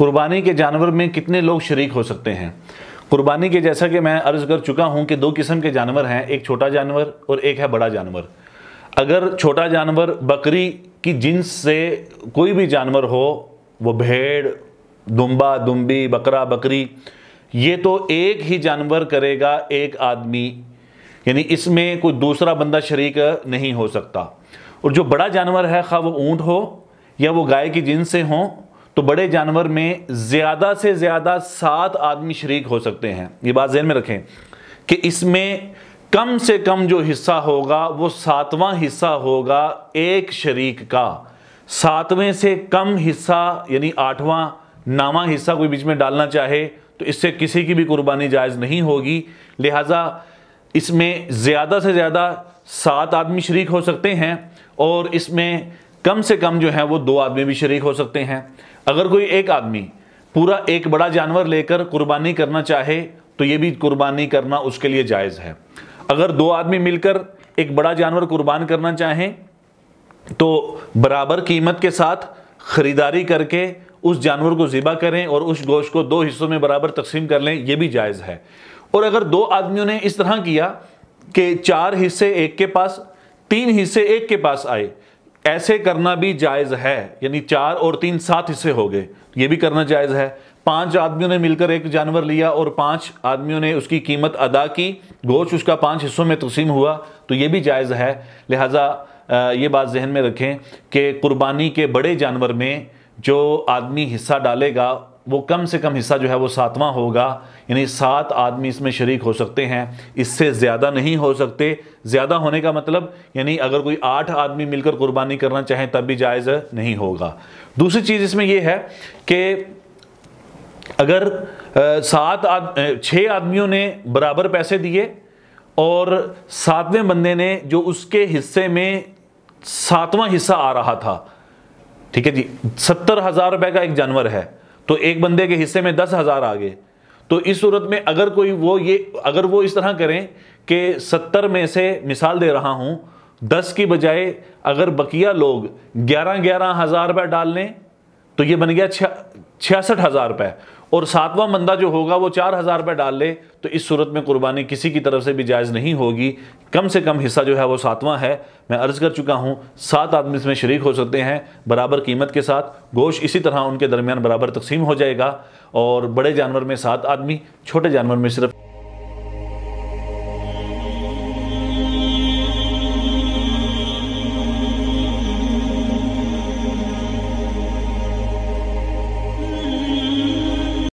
कुर्बानी के जानवर में कितने लोग शरीक हो सकते हैं कुर्बानी के जैसा कि मैं अर्ज़ कर चुका हूँ कि दो किस्म के जानवर हैं एक छोटा जानवर और एक है बड़ा जानवर अगर छोटा जानवर बकरी की जिन्स से कोई भी जानवर हो वो भेड़ दुम्बा दुम्बी बकरा बकरी ये तो एक ही जानवर करेगा एक आदमी यानी इसमें कोई दूसरा बंदा शरीक नहीं हो सकता और जो बड़ा जानवर है खा वो ऊँट हो या वो गाय की जिन से हों तो बड़े जानवर में ज़्यादा से ज़्यादा सात आदमी शरीक हो सकते हैं ये बात जहन में रखें कि इसमें कम से कम जो हिस्सा होगा वो सातवां हिस्सा होगा एक शरीक का सातवें से कम हिस्सा यानी आठवां नामा हिस्सा कोई बीच में डालना चाहे तो इससे किसी की भी कुर्बानी जायज़ नहीं होगी लिहाजा इसमें ज़्यादा से ज़्यादा सात आदमी शरीक हो सकते हैं और इसमें कम से कम जो है वो दो आदमी भी शरीक हो सकते हैं अगर कोई एक आदमी पूरा एक बड़ा जानवर लेकर कुर्बानी करना चाहे तो ये भी कुर्बानी करना उसके लिए जायज़ है अगर दो आदमी मिलकर एक बड़ा जानवर कुर्बान करना चाहें तो बराबर कीमत के साथ ख़रीदारी करके उस जानवर को ज़िबा करें और उस गोश्त को दो हिस्सों में बराबर तकसीम कर लें यह भी जायज़ है और अगर दो आदमियों ने इस तरह किया कि चार हिस्से एक के पास तीन हिस्से एक के पास आए ऐसे करना भी जायज़ है यानी चार और तीन सात हिस्से हो गए ये भी करना जायज़ है पांच आदमियों ने मिलकर एक जानवर लिया और पांच आदमियों ने उसकी कीमत अदा की गोश्त उसका पांच हिस्सों में तकसीम हुआ तो ये भी जायज़ है लिहाजा ये बात जहन में रखें कि कुर्बानी के बड़े जानवर में जो आदमी हिस्सा डालेगा वो कम से कम हिस्सा जो है वो सातवां होगा यानी सात आदमी इसमें शरीक हो सकते हैं इससे ज़्यादा नहीं हो सकते ज़्यादा होने का मतलब यानी अगर कोई आठ आदमी मिलकर कुर्बानी करना चाहें तब भी जायज़ नहीं होगा दूसरी चीज़ इसमें यह है कि अगर सात आद छः आदमियों ने बराबर पैसे दिए और सातवें बंदे ने जो उसके हिस्से में सातवां हिस्सा आ रहा था ठीक है जी सत्तर हज़ार रुपये का एक जानवर है तो एक बंदे के हिस्से में दस हज़ार आ गए तो इस सूरत में अगर कोई वो ये अगर वो इस तरह करें कि सत्तर में से मिसाल दे रहा हूं दस की बजाय अगर बकिया लोग ग्यारह ग्यारह हज़ार रुपये डाल लें तो ये बन गया छियासठ हज़ार रुपये और सातवां मंदा जो होगा वो चार हज़ार रुपये डाल ले तो इस सूरत में कुर्बानी किसी की तरफ से भी जायज़ नहीं होगी कम से कम हिस्सा जो है वो सातवां है मैं अर्ज़ कर चुका हूँ सात आदमी इसमें शरीक हो सकते हैं बराबर कीमत के साथ गोश इसी तरह उनके दरमियान बराबर तकसीम हो जाएगा और बड़े जानवर में सात आदमी छोटे जानवर में सिर्फ